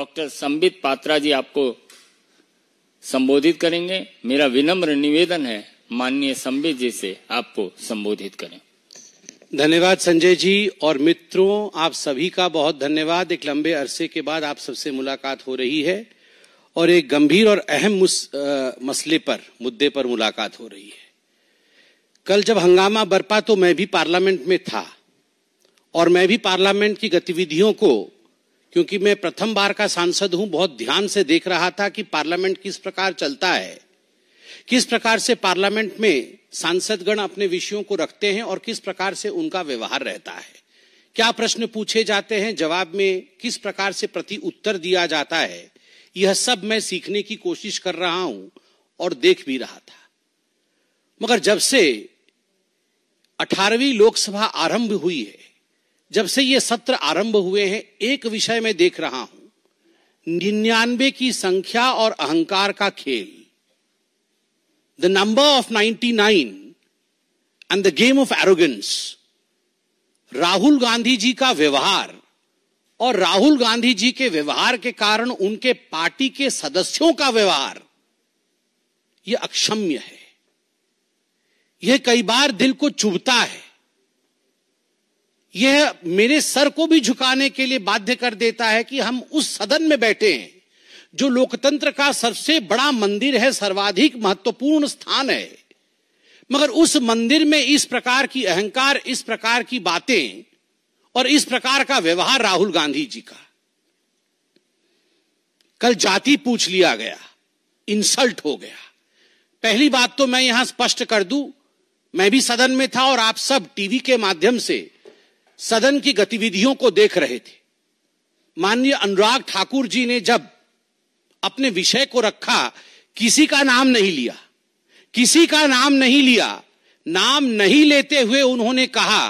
Doctor Sambit Patra जी आपको संबोधित करेंगे मेरा विनम्र निवेदन है माननीय संबित जी से आपको संबोधित करें धन्यवाद संजय जी और मित्रों आप सभी का बहुत धन्यवाद एक लंबे अरसे के बाद आप सबसे मुलाकात हो रही है और एक गंभीर और अहम मसले पर मुद्दे पर मुलाकात हो रही है कल जब हंगामा बरपा तो मैं भी पार्लियामेंट में था और मैं भी पार्लियामेंट की गतिविधियों को क्योंकि मैं प्रथम बार का सांसद हूं बहुत ध्यान से देख रहा था कि पार्लियामेंट किस प्रकार चलता है किस प्रकार से पार्लियामेंट में सांसदगण अपने विषयों को रखते हैं और किस प्रकार से उनका व्यवहार रहता है क्या प्रश्न पूछे जाते हैं जवाब में किस प्रकार से प्रति उत्तर दिया जाता है यह सब मैं सीखने की कोशिश कर रहा हूं और देख भी रहा था मगर जब से अठारहवीं लोकसभा आरंभ हुई है जब से ये सत्र आरंभ हुए हैं एक विषय में देख रहा हूं निन्यानवे की संख्या और अहंकार का खेल number of of 99 and the game of arrogance Rahul Gandhi ji का व्यवहार और राहुल गांधी जी के व्यवहार के कारण उनके पार्टी के सदस्यों का व्यवहार यह अक्षम्य है यह कई बार दिल को चुभता है यह मेरे सर को भी झुकाने के लिए बाध्य कर देता है कि हम उस सदन में बैठे हैं जो लोकतंत्र का सबसे बड़ा मंदिर है सर्वाधिक महत्वपूर्ण स्थान है मगर उस मंदिर में इस प्रकार की अहंकार इस प्रकार की बातें और इस प्रकार का व्यवहार राहुल गांधी जी का कल जाति पूछ लिया गया इंसल्ट हो गया पहली बात तो मैं यहां स्पष्ट कर दूं मैं भी सदन में था और आप सब टीवी के माध्यम से सदन की गतिविधियों को देख रहे थे माननीय अनुराग ठाकुर जी ने जब अपने विषय को रखा किसी का नाम नहीं लिया किसी का नाम नहीं लिया नाम नहीं लेते हुए उन्होंने कहा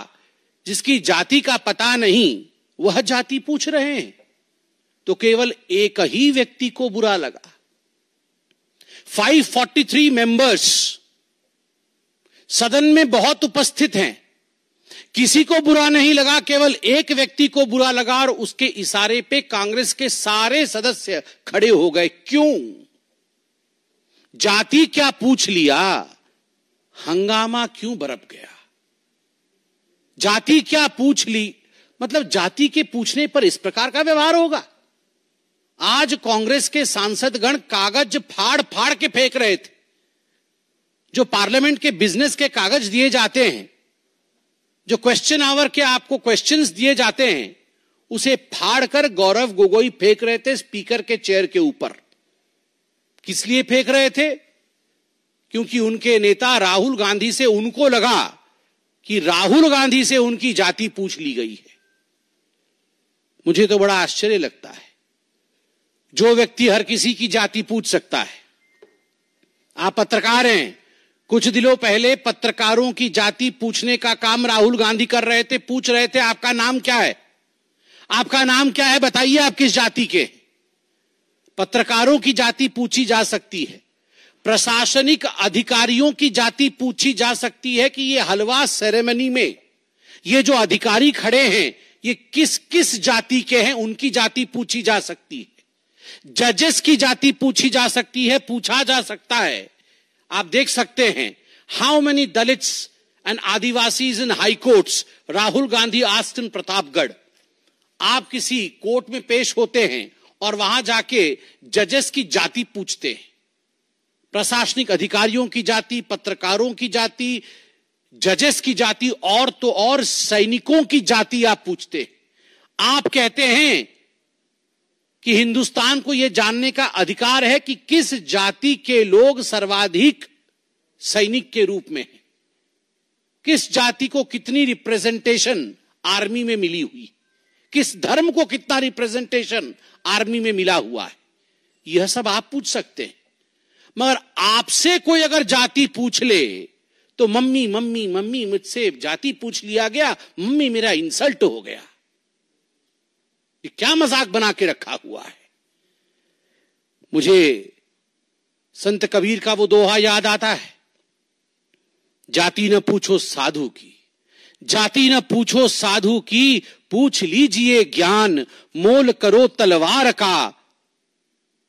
जिसकी जाति का पता नहीं वह जाति पूछ रहे हैं तो केवल एक ही व्यक्ति को बुरा लगा 543 मेंबर्स सदन में बहुत उपस्थित हैं किसी को बुरा नहीं लगा केवल एक व्यक्ति को बुरा लगा और उसके इशारे पे कांग्रेस के सारे सदस्य खड़े हो गए क्यों जाति क्या पूछ लिया हंगामा क्यों बरप गया जाति क्या पूछ ली मतलब जाति के पूछने पर इस प्रकार का व्यवहार होगा आज कांग्रेस के सांसदगण कागज फाड़ फाड़ के फेंक रहे थे जो पार्लियामेंट के बिजनेस के कागज दिए जाते हैं जो क्वेश्चन आवर के आपको क्वेश्चन दिए जाते हैं उसे फाड़कर गौरव गोगोई फेंक रहे थे स्पीकर के चेयर के ऊपर किस लिए फेंक रहे थे क्योंकि उनके नेता राहुल गांधी से उनको लगा कि राहुल गांधी से उनकी जाति पूछ ली गई है मुझे तो बड़ा आश्चर्य लगता है जो व्यक्ति हर किसी की जाति पूछ सकता है आप पत्रकार हैं कुछ दिनों पहले पत्रकारों की जाति पूछने का काम राहुल गांधी कर रहे थे पूछ रहे थे आपका नाम क्या है आपका नाम क्या है बताइए आप किस जाति के पत्रकारों की जाति पूछी जा सकती है प्रशासनिक अधिकारियों की जाति पूछी जा सकती है कि ये हलवा सेरेमनी में ये जो अधिकारी खड़े हैं ये किस किस जाति के हैं उनकी जाति पूछी जा सकती है जजेस की जाति पूछी जा सकती है पूछा जा सकता है आप देख सकते हैं how many dalits and adivasi in high courts Rahul Gandhi asked in Pratapgarh आप किसी कोर्ट में पेश होते हैं और वहां जाके जजेस की जाति पूछते हैं प्रशासनिक अधिकारियों की जाति पत्रकारों की जाति जजेस की जाति और तो और सैनिकों की जाति आप पूछते हैं आप कहते हैं कि हिंदुस्तान को यह जानने का अधिकार है कि किस जाति के लोग सर्वाधिक सैनिक के रूप में है किस जाति को कितनी रिप्रेजेंटेशन आर्मी में मिली हुई किस धर्म को कितना रिप्रेजेंटेशन आर्मी में मिला हुआ है यह सब आप पूछ सकते हैं मगर आपसे कोई अगर जाति पूछ ले तो मम्मी मम्मी मम्मी मुझसे जाति पूछ लिया गया मम्मी मेरा इंसल्ट हो गया ये क्या मजाक बना के रखा हुआ है मुझे संत कबीर का वो दोहा याद आता है जाति न पूछो साधु की जाति न पूछो साधु की पूछ लीजिए ज्ञान मोल करो तलवार का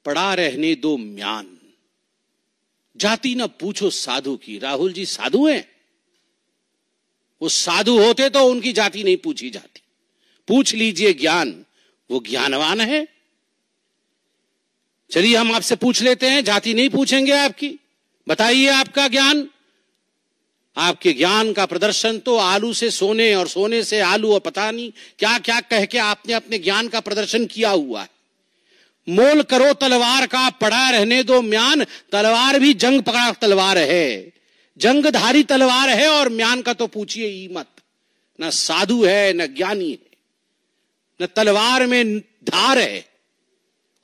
पड़ा रहने दो म्यान जाति न पूछो साधु की राहुल जी साधु हैं वो साधु होते तो उनकी जाति नहीं पूछी जाती पूछ लीजिए ज्ञान वो ज्ञानवान है चलिए हम आपसे पूछ लेते हैं जाति नहीं पूछेंगे आपकी बताइए आपका ज्ञान आपके ज्ञान का प्रदर्शन तो आलू से सोने और सोने से आलू और पता नहीं क्या क्या कह के आपने अपने ज्ञान का प्रदर्शन किया हुआ है मोल करो तलवार का पड़ा रहने दो म्यान तलवार भी जंग पकड़ा तलवार है जंगधारी तलवार है और म्यान का तो पूछिए ही मत ना साधु है न ज्ञानी है न तलवार में धार है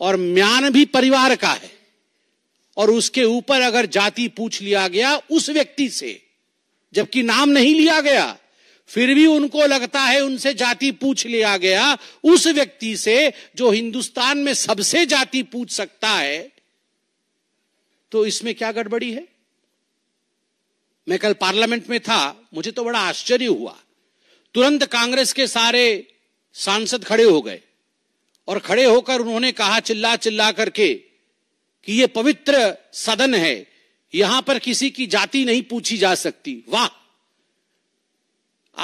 और म्यान भी परिवार का है और उसके ऊपर अगर जाति पूछ लिया गया उस व्यक्ति से जबकि नाम नहीं लिया गया फिर भी उनको लगता है उनसे जाति पूछ लिया गया उस व्यक्ति से जो हिंदुस्तान में सबसे जाति पूछ सकता है तो इसमें क्या गड़बड़ी है मैं कल पार्लियामेंट में था मुझे तो बड़ा आश्चर्य हुआ तुरंत कांग्रेस के सारे सांसद खड़े हो गए और खड़े होकर उन्होंने कहा चिल्ला चिल्ला करके कि ये पवित्र सदन है यहां पर किसी की जाति नहीं पूछी जा सकती वाह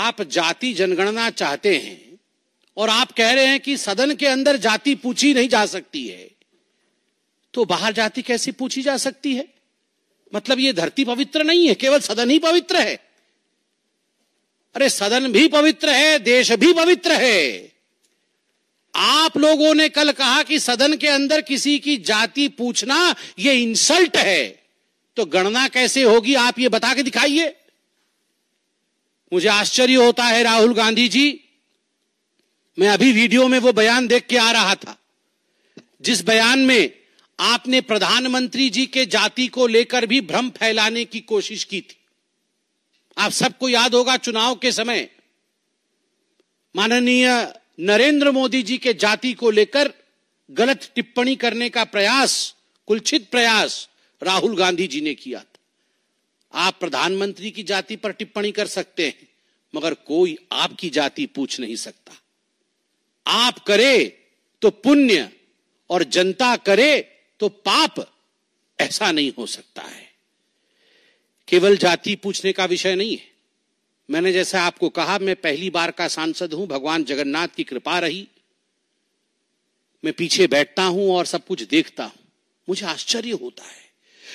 आप जाति जनगणना चाहते हैं और आप कह रहे हैं कि सदन के अंदर जाति पूछी नहीं जा सकती है तो बाहर जाति कैसी पूछी जा सकती है मतलब ये धरती पवित्र नहीं है केवल सदन ही पवित्र है अरे सदन भी पवित्र है देश भी पवित्र है आप लोगों ने कल कहा कि सदन के अंदर किसी की जाति पूछना यह इंसल्ट है तो गणना कैसे होगी आप ये बता के दिखाइए मुझे आश्चर्य होता है राहुल गांधी जी मैं अभी वीडियो में वो बयान देख के आ रहा था जिस बयान में आपने प्रधानमंत्री जी के जाति को लेकर भी भ्रम फैलाने की कोशिश की थी आप सबको याद होगा चुनाव के समय माननीय नरेंद्र मोदी जी के जाति को लेकर गलत टिप्पणी करने का प्रयास कुलछित प्रयास राहुल गांधी जी ने किया था आप प्रधानमंत्री की जाति पर टिप्पणी कर सकते हैं मगर कोई आपकी जाति पूछ नहीं सकता आप करे तो पुण्य और जनता करे तो पाप ऐसा नहीं हो सकता है केवल जाति पूछने का विषय नहीं है मैंने जैसा आपको कहा मैं पहली बार का सांसद हूं भगवान जगन्नाथ की कृपा रही मैं पीछे बैठता हूं और सब कुछ देखता हूं मुझे आश्चर्य होता है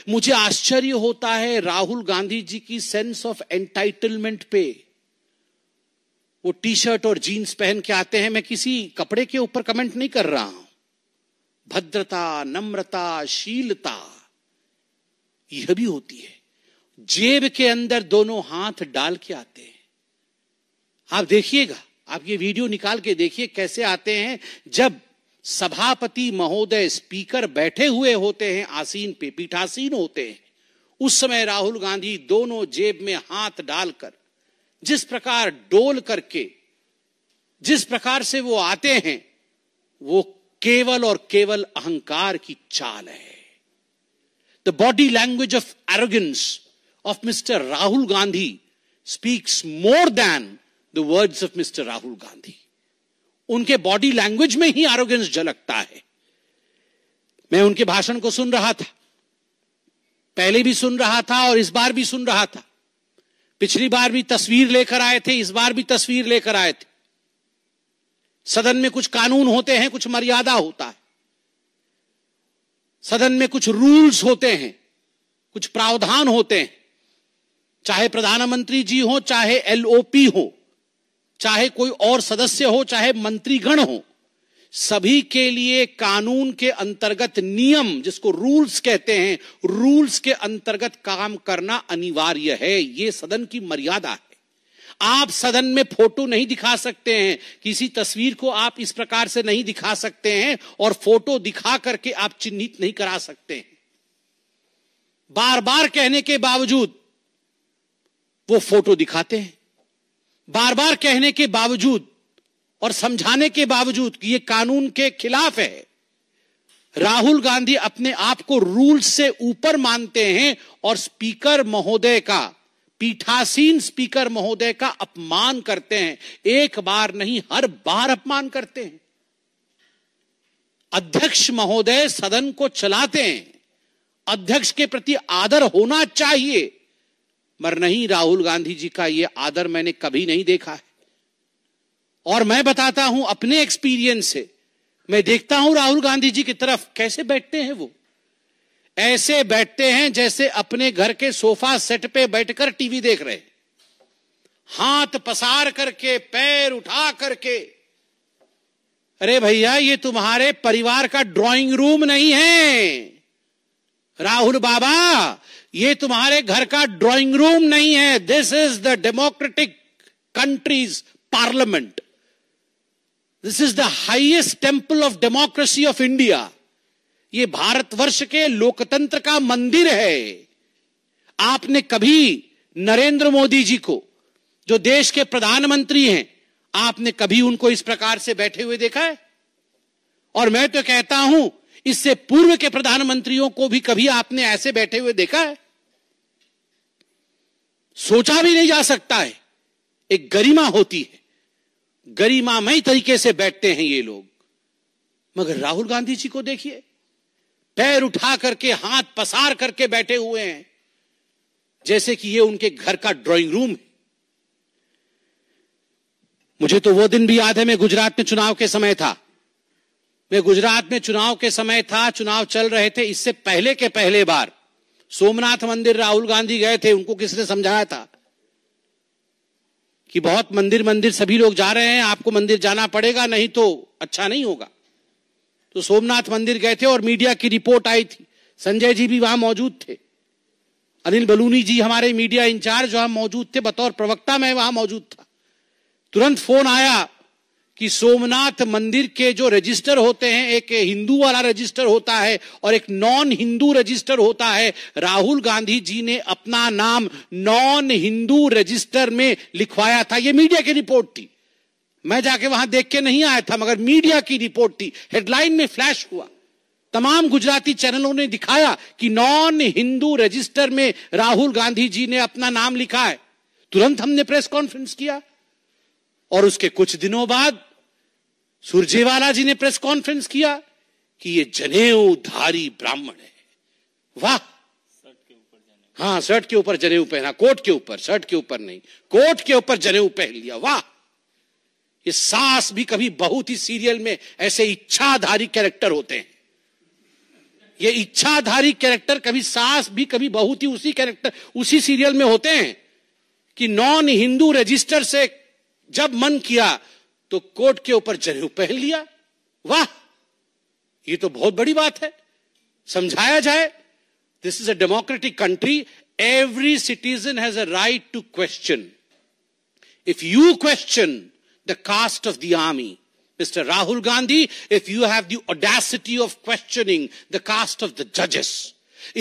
मुझे आश्चर्य होता है राहुल गांधी जी की सेंस ऑफ एंटाइटलमेंट पे वो टी शर्ट और जीन्स पहन के आते हैं मैं किसी कपड़े के ऊपर कमेंट नहीं कर रहा हूं भद्रता नम्रता शीलता यह भी होती है जेब के अंदर दोनों हाथ डाल के आते हैं आप देखिएगा आप ये वीडियो निकाल के देखिए कैसे आते हैं जब सभापति महोदय स्पीकर बैठे हुए होते हैं आसीन पे पीठासीन होते हैं उस समय राहुल गांधी दोनों जेब में हाथ डालकर जिस प्रकार डोल करके जिस प्रकार से वो आते हैं वो केवल और केवल अहंकार की चाल है the body language of arrogance of Mr. Rahul Gandhi speaks more than the words of Mr. Rahul Gandhi. उनके बॉडी लैंग्वेज में ही आरोगेंस झलकता है मैं उनके भाषण को सुन रहा था पहले भी सुन रहा था और इस बार भी सुन रहा था पिछली बार भी तस्वीर लेकर आए थे इस बार भी तस्वीर लेकर आए थे सदन में कुछ कानून होते हैं कुछ मर्यादा होता है सदन में कुछ रूल्स होते हैं कुछ प्रावधान होते हैं चाहे प्रधानमंत्री जी हो चाहे एलओपी हो चाहे कोई और सदस्य हो चाहे मंत्रीगण हो सभी के लिए कानून के अंतर्गत नियम जिसको रूल्स कहते हैं रूल्स के अंतर्गत काम करना अनिवार्य है ये सदन की मर्यादा है आप सदन में फोटो नहीं दिखा सकते हैं किसी तस्वीर को आप इस प्रकार से नहीं दिखा सकते हैं और फोटो दिखा करके आप चिन्हित नहीं करा सकते हैं बार बार कहने के बावजूद वो फोटो दिखाते हैं बार बार कहने के बावजूद और समझाने के बावजूद कि ये कानून के खिलाफ है राहुल गांधी अपने आप को रूल से ऊपर मानते हैं और स्पीकर महोदय का पीठासीन स्पीकर महोदय का अपमान करते हैं एक बार नहीं हर बार अपमान करते हैं अध्यक्ष महोदय सदन को चलाते हैं अध्यक्ष के प्रति आदर होना चाहिए मर नहीं राहुल गांधी जी का ये आदर मैंने कभी नहीं देखा है और मैं बताता हूं अपने एक्सपीरियंस से मैं देखता हूं राहुल गांधी जी की तरफ कैसे बैठते हैं वो ऐसे बैठते हैं जैसे अपने घर के सोफा सेट पे बैठकर टीवी देख रहे हाथ पसार करके पैर उठा करके अरे भैया ये तुम्हारे परिवार का ड्राइंग रूम नहीं है राहुल बाबा ये तुम्हारे घर का ड्राइंग रूम नहीं है this is the democratic countries parliament this is the highest temple of democracy of India ये भारतवर्ष के लोकतंत्र का मंदिर है आपने कभी नरेंद्र मोदी जी को जो देश के प्रधानमंत्री हैं आपने कभी उनको इस प्रकार से बैठे हुए देखा है और मैं तो कहता हूं इससे पूर्व के प्रधानमंत्रियों को भी कभी आपने ऐसे बैठे हुए देखा है सोचा भी नहीं जा सकता है एक गरिमा होती है गरिमामय तरीके से बैठते हैं ये लोग मगर राहुल गांधी जी को देखिए पैर उठा करके हाथ पसार करके बैठे हुए हैं जैसे कि ये उनके घर का ड्राइंग रूम है मुझे तो वो दिन भी याद है मैं गुजरात में चुनाव के समय था वे गुजरात में चुनाव के समय था चुनाव चल रहे थे इससे पहले के पहले बार सोमनाथ मंदिर राहुल गांधी गए थे उनको किसने समझाया था कि बहुत मंदिर मंदिर सभी लोग जा रहे हैं आपको मंदिर जाना पड़ेगा नहीं तो अच्छा नहीं होगा तो सोमनाथ मंदिर गए थे और मीडिया की रिपोर्ट आई थी संजय जी भी वहां मौजूद थे अनिल बलूनी जी हमारे मीडिया इंचार्ज वहां मौजूद थे बतौर प्रवक्ता मैं वहां मौजूद था तुरंत फोन आया कि सोमनाथ मंदिर के जो रजिस्टर होते हैं एक हिंदू वाला रजिस्टर होता है और एक नॉन हिंदू रजिस्टर होता है राहुल गांधी जी ने अपना नाम नॉन हिंदू रजिस्टर में लिखवाया था ये मीडिया की रिपोर्ट थी मैं जाके वहां देख के नहीं आया था मगर मीडिया की रिपोर्ट थी हेडलाइन में फ्लैश हुआ तमाम गुजराती चैनलों ने दिखाया कि नॉन हिंदू रजिस्टर में राहुल गांधी जी ने अपना नाम लिखा है तुरंत हमने प्रेस कॉन्फ्रेंस किया और उसके कुछ दिनों बाद सुरजेवाला जी ने प्रेस कॉन्फ्रेंस किया कि ये जनेऊधारी ब्राह्मण है वाह हाँ शर्ट के ऊपर जनेऊ पहना कोट के ऊपर शर्ट के ऊपर नहीं कोट के ऊपर जनेऊ पहन लिया वाह ये सास भी कभी बहुत ही सीरियल में ऐसे इच्छाधारी कैरेक्टर होते हैं ये इच्छाधारी कैरेक्टर कभी सास भी कभी बहुत ही उसी कैरेक्टर उसी सीरियल में होते हैं कि नॉन हिंदू रजिस्टर से जब मन किया तो कोट के ऊपर जनेऊ पहन लिया वाह ये तो बहुत बड़ी बात है समझाया जाए this is a democratic country every citizen has a right to question if you question the caste of the army mister Rahul Gandhi if you have audacity of questioning the caste of the जजेस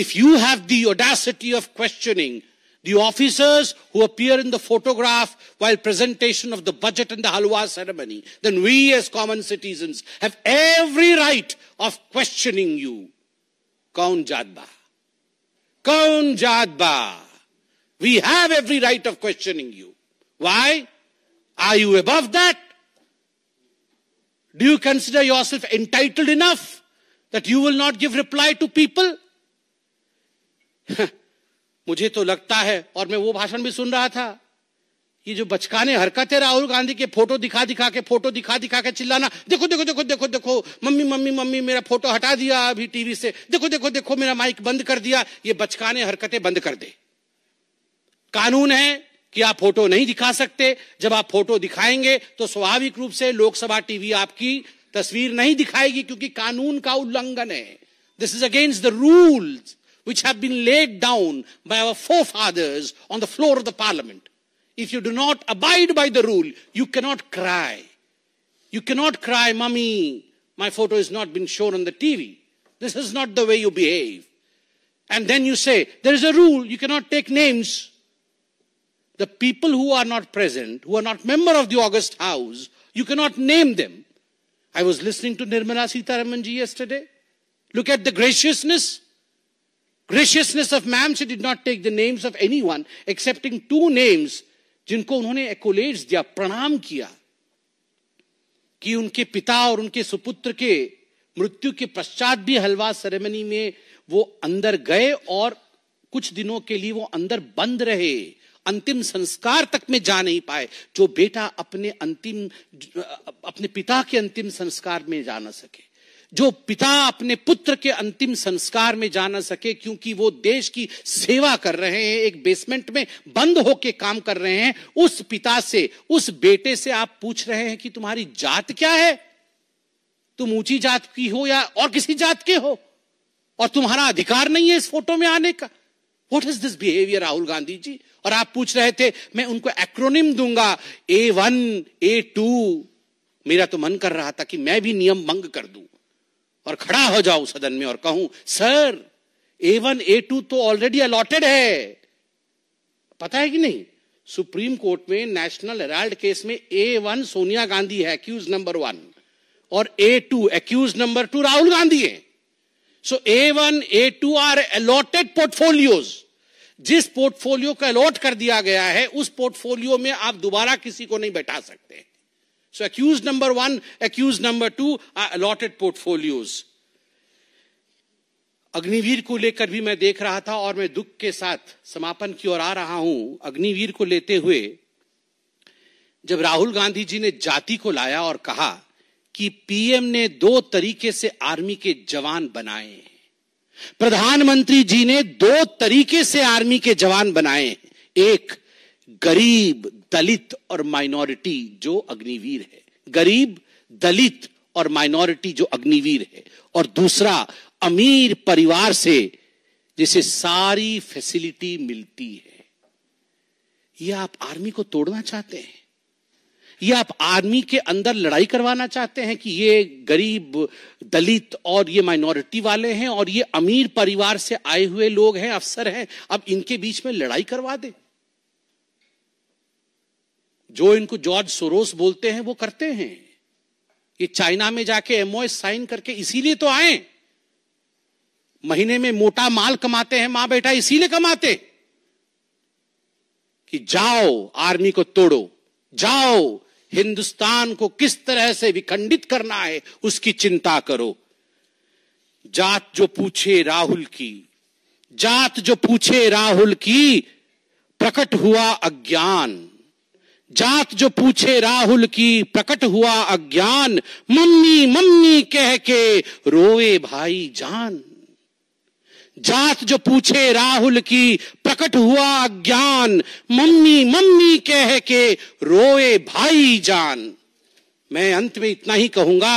if you have audacity of questioning The officers who appear in the photograph while presentation of the budget and the halwa ceremony, then we as common citizens have every right of questioning you. Kaun Jadba? Kaun Jadba? We have every right of questioning you. Why? Are you above that? Do you consider yourself entitled enough that you will not give reply to people? मुझे तो लगता है और मैं वो भाषण भी सुन रहा था ये जो बचकाने हरकत है राहुल गांधी के फोटो दिखा दिखा के फोटो दिखा दिखा के चिल्लाना देखो देखो देखो देखो देखो मम्मी मम्मी मम्मी मेरा फोटो हटा दिया अभी टीवी से देखो देखो देखो मेरा माइक बंद कर दिया ये बचकाने हरकतें बंद कर दे कानून है कि आप फोटो नहीं दिखा सकते जब आप फोटो दिखाएंगे तो स्वाभाविक रूप से लोकसभा टीवी आपकी तस्वीर नहीं दिखाएगी क्योंकि कानून का उल्लंघन है this is against the rules which have been laid down by our forefathers on the floor of the parliament. If you do not abide by the rule, you cannot cry. You cannot cry, Mummy, my photo has not been shown on the TV. This is not the way you behave. And then you say, there is a rule, you cannot take names. The people who are not present, who are not member of the August House, you cannot name them. I was listening to Nirmala Sitaramanji yesterday. Look at the graciousness graciousness of ma'am she did not take the names of anyone excepting two names जिनको उन्होंने accolades दिया प्रणाम किया कि उनके पिता और उनके सुपुत्र के मृत्यु के पश्चात भी हलवा सेरेमनी में वो अंदर गए और कुछ दिनों के लिए वो अंदर बंद रहे अंतिम संस्कार तक में जा नहीं पाए जो बेटा अपने अंतिम अपने पिता के अंतिम संस्कार में जा ना सके जो पिता अपने पुत्र के अंतिम संस्कार में जा ना सके क्योंकि वो देश की सेवा कर रहे हैं एक बेसमेंट में बंद होके काम कर रहे हैं उस पिता से उस बेटे से आप पूछ रहे हैं कि तुम्हारी जात क्या है तुम ऊंची जात की हो या और किसी जात के हो और तुम्हारा अधिकार नहीं है इस फोटो में आने का what is this behaviour Rahul Gandhi ji और आप पूछ रहे थे मैं उनको एक्रोनिम दूंगा ए वन ए टू मेरा तो मन कर रहा था कि मैं भी नियम भंग कर दूं और खड़ा हो जाऊं सदन में और कहूं sir A one A two तो ऑलरेडी अलॉटेड है पता है कि नहीं सुप्रीम कोर्ट में नेशनल हेराल्ड केस में ए वन सोनिया गांधी है एक्यूज नंबर वन और A two accused number two Rahul Gandhi है so A one A two are allotted portfolios जिस पोर्टफोलियो का अलॉट कर दिया गया है उस पोर्टफोलियो में आप दोबारा किसी को नहीं बैठा सकते So accused number one, accused number two are allotted portfolios. Agniveer को लेकर भी मैं देख रहा था और मैं दुख के साथ समापन की ओर आ रहा हूं अग्निवीर को लेते हुए जब राहुल गांधी जी ने जाति को लाया और कहा कि पीएम ने दो तरीके से आर्मी के जवान बनाए प्रधानमंत्री जी ने दो तरीके से आर्मी के जवान बनाए एक गरीब दलित और माइनॉरिटी जो अग्निवीर है गरीब दलित और माइनॉरिटी जो अग्निवीर है और दूसरा अमीर परिवार से जिसे सारी फैसिलिटी मिलती है यह आप आर्मी को तोड़ना चाहते हैं ये आप आर्मी के अंदर लड़ाई करवाना चाहते हैं कि ये गरीब दलित और ये माइनॉरिटी वाले हैं और ये अमीर परिवार से आए हुए लोग हैं अफसर हैं अब इनके बीच में लड़ाई करवा दे जो इनको जॉर्ज सोरोस बोलते हैं वो करते हैं ये चाइना में जाके एमओए साइन करके इसीलिए तो आए महीने में मोटा माल कमाते हैं मां बेटा इसीलिए कमाते कि जाओ आर्मी को तोड़ो जाओ हिंदुस्तान को किस तरह से विखंडित करना है उसकी चिंता करो जात जो पूछे राहुल की जात जो पूछे राहुल की प्रकट हुआ अज्ञान जात जो पूछे राहुल की प्रकट हुआ अज्ञान मम्मी मम्मी कह के रोए भाई जान जात जो पूछे राहुल की प्रकट हुआ अज्ञान मम्मी मम्मी कह के रोए भाई जान मैं अंत में इतना ही कहूंगा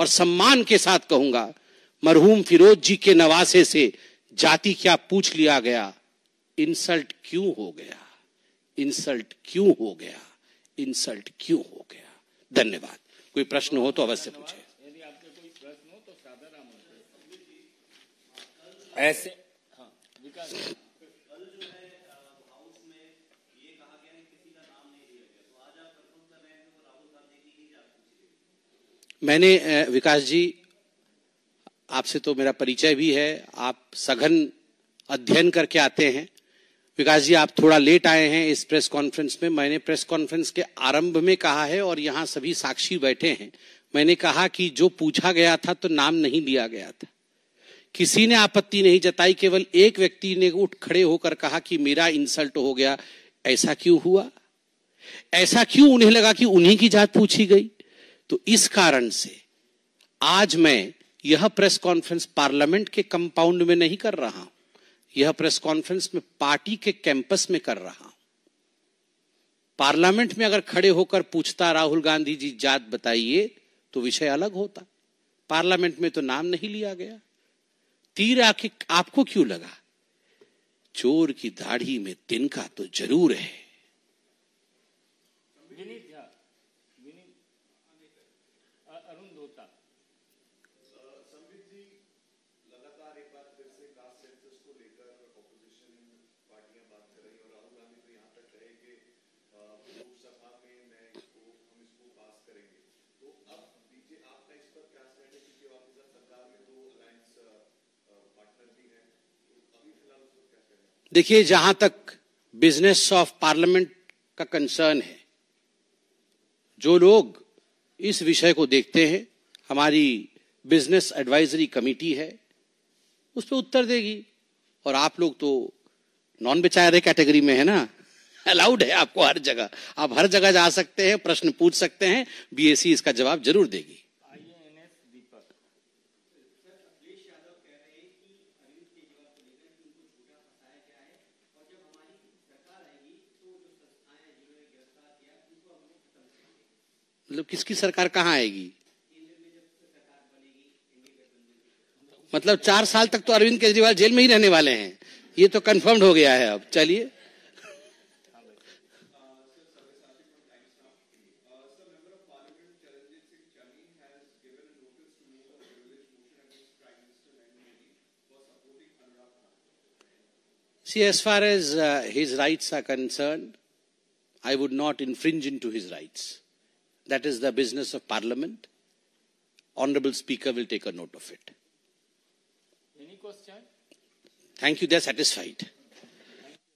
और सम्मान के साथ कहूंगा मरहूम फिरोज जी के नवासे से जाति क्या पूछ लिया गया इंसल्ट क्यों हो गया इंसल्ट क्यों हो गया इंसल्ट क्यों हो गया धन्यवाद कोई प्रश्न हो तो अवश्य पूछे तो ऐसे हाँ। तो तो मैंने विकास जी आपसे तो मेरा परिचय भी है आप सघन अध्ययन करके आते हैं विकास जी आप थोड़ा लेट आए हैं इस प्रेस कॉन्फ्रेंस में मैंने प्रेस कॉन्फ्रेंस के आरंभ में कहा है और यहाँ सभी साक्षी बैठे हैं मैंने कहा कि जो पूछा गया था तो नाम नहीं लिया गया था किसी ने आपत्ति नहीं जताई केवल एक व्यक्ति ने उठ खड़े होकर कहा कि मेरा इंसल्ट हो गया ऐसा क्यों हुआ ऐसा क्यों उन्हें लगा कि उन्हीं की जात पूछी गई तो इस कारण से आज मैं यह प्रेस कॉन्फ्रेंस पार्लियामेंट के कंपाउंड में नहीं कर रहा हूं यह प्रेस कॉन्फ्रेंस में पार्टी के कैंपस में कर रहा हूं पार्लियामेंट में अगर खड़े होकर पूछता राहुल गांधी जी जात बताइए तो विषय अलग होता पार्लियामेंट में तो नाम नहीं लिया गया तीर आखिर आपको क्यों लगा चोर की दाढ़ी में तिनका तो जरूर है देखिए जहां तक बिजनेस ऑफ पार्लियामेंट का कंसर्न है जो लोग इस विषय को देखते हैं हमारी बिजनेस एडवाइजरी कमेटी है उस पर उत्तर देगी और आप लोग तो नॉन बेचारे कैटेगरी में है ना अलाउड है आपको हर जगह आप हर जगह जा सकते हैं प्रश्न पूछ सकते हैं बीएससी इसका जवाब जरूर देगी मतलब किसकी सरकार कहाँ आएगी मतलब चार साल तक तो अरविंद केजरीवाल जेल में ही रहने वाले हैं ये तो कंफर्म्ड हो गया है अब चलिए See, as far as uh, his rights are concerned, I would not infringe into his rights. That is the business of Parliament. Honorable Speaker will take a note of it. Any question? Thank you. They're satisfied.